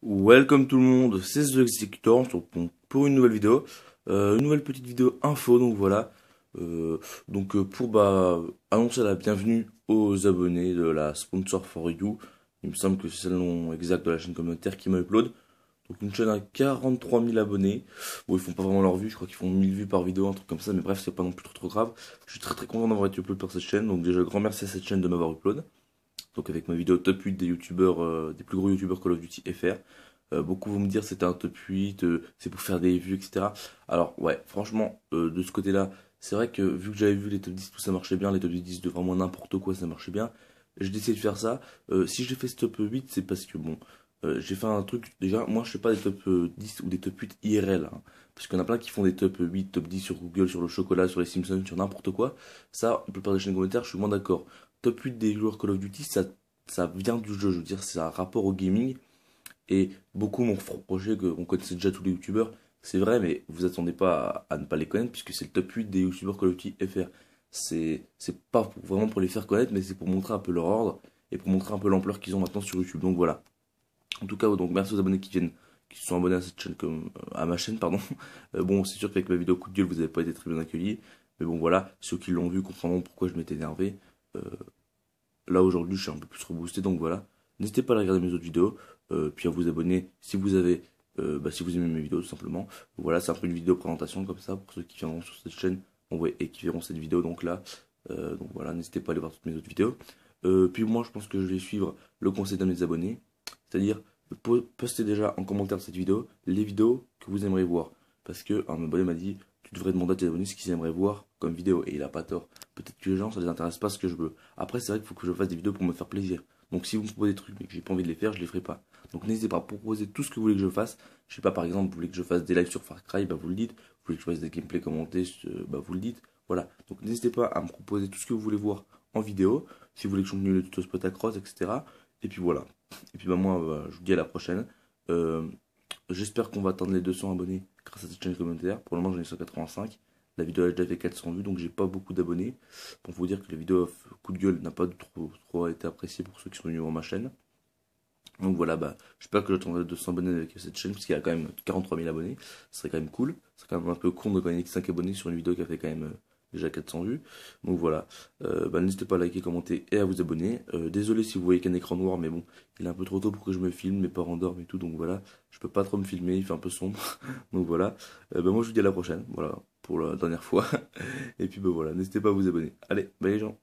Welcome tout le monde, c'est The Executor pour une nouvelle vidéo, euh, une nouvelle petite vidéo info, donc voilà, euh, donc euh, pour bah, annoncer la bienvenue aux abonnés de la Sponsor for You, il me semble que c'est le nom exact de la chaîne communautaire qui m'a upload, donc une chaîne à 43 000 abonnés, bon ils font pas vraiment leurs vues, je crois qu'ils font 1000 vues par vidéo, un truc comme ça, mais bref c'est pas non plus trop, trop grave, je suis très très content d'avoir été upload par cette chaîne, donc déjà grand merci à cette chaîne de m'avoir upload, donc avec ma vidéo top 8 des youtubeurs, euh, des plus gros youtubeurs Call of Duty FR. Euh, beaucoup vont me dire c'était un top 8, euh, c'est pour faire des vues, etc. Alors ouais, franchement, de ce côté-là, c'est vrai que vu que j'avais vu les top 10, tout ça marchait bien, les top 10 de vraiment n'importe quoi, ça marchait bien. J'ai décidé de faire ça. si j'ai fait ce top 8, c'est parce que bon, euh, j'ai fait un truc, déjà, moi je fais pas des top 10 euh, ou des top 8 IRL, hein. parce qu'il y en a plein qui font des top 8, top 10 sur Google, sur le chocolat, sur les Simpsons, sur n'importe quoi. Ça, peut plupart des chaînes commentaires, je suis moins d'accord. Top 8 des joueurs Call of Duty, ça, ça vient du jeu, je veux dire, c'est un rapport au gaming. Et beaucoup m'ont reproché qu'on connaissait déjà tous les youtubeurs. C'est vrai, mais vous attendez pas à, ne pas les connaître, puisque c'est le top 8 des youtubeurs Call of Duty FR. C'est pas vraiment pour les faire connaître, mais c'est pour montrer un peu leur ordre et pour montrer un peu l'ampleur qu'ils ont maintenant sur YouTube. Donc voilà. En tout cas, donc merci aux abonnés qui viennent qui sont abonnés à cette chaîne comme euh, à ma chaîne pardon. Euh, bon, c'est sûr qu'avec ma vidéo coup de gueule, vous n'avez pas été très bien accueillis, mais bon voilà, ceux qui l'ont vu comprendront pourquoi je m'étais énervé. Euh, là aujourd'hui, je suis un peu plus reboosté donc voilà. N'hésitez pas à regarder mes autres vidéos, puis à vous abonner si vous avez bah, si vous aimez mes vidéos tout simplement. Voilà, c'est un peu une vidéo présentation comme ça pour ceux qui viendront sur cette chaîne et qui verront cette vidéo donc là. donc voilà, n'hésitez pas à aller voir toutes mes autres vidéos. puis moi, je pense que je vais suivre le conseil de mes abonnés c'est-à-dire, postez déjà en commentaire de cette vidéo les vidéos que vous aimeriez voir. Parce que un abonné m'a dit, tu devrais demander à tes abonnés ce qu'ils aimeraient voir comme vidéo. Et il n'a pas tort. Peut-être que les gens, ça les intéresse pas ce que je veux. Après, c'est vrai qu'il faut que je fasse des vidéos pour me faire plaisir. Donc si vous me proposez des trucs mais que j'ai pas envie de les faire, je les ferai pas. Donc n'hésitez pas à proposer tout ce que vous voulez que je fasse. Je sais pas par exemple, vous voulez que je fasse des lives sur Far Cry, bah vous le dites. Vous voulez que je fasse des gameplays commentés, bah vous le dites. Voilà. Donc n'hésitez pas à me proposer tout ce que vous voulez voir en vidéo. Si vous voulez que je continue le tuto Spotacross, etc. Et puis voilà. Et puis bah, moi, bah, je vous dis à la prochaine. Euh, j'espère qu'on va atteindre les 200 abonnés grâce à cette chaîne commentaire, Pour le moment, j'en ai 185. La vidéo a déjà fait 400 vues, donc j'ai pas beaucoup d'abonnés. Pour vous dire que la vidéo coup de gueule n'a pas trop, été appréciée pour ceux qui sont venus voir ma chaîne. Donc voilà, bah, j'espère que j'attendrai 200 abonnés avec cette chaîne, parce qu'il y a quand même 43 000 abonnés. Ce serait quand même cool. Ce serait quand même un peu con de gagner 5 abonnés sur une vidéo qui a fait quand même euh, déjà 400 vues. Donc voilà, euh, bah, n'hésitez pas à liker, commenter et à vous abonner. Euh, désolé si vous voyez qu'un écran noir, mais bon, il est un peu trop tôt pour que je me filme, mes parents dorment et tout, donc voilà, je peux pas trop me filmer, il fait un peu sombre. donc voilà, euh, bah, moi je vous dis à la prochaine, voilà, pour la dernière fois. et puis bah voilà, n'hésitez pas à vous abonner. Allez, bye les gens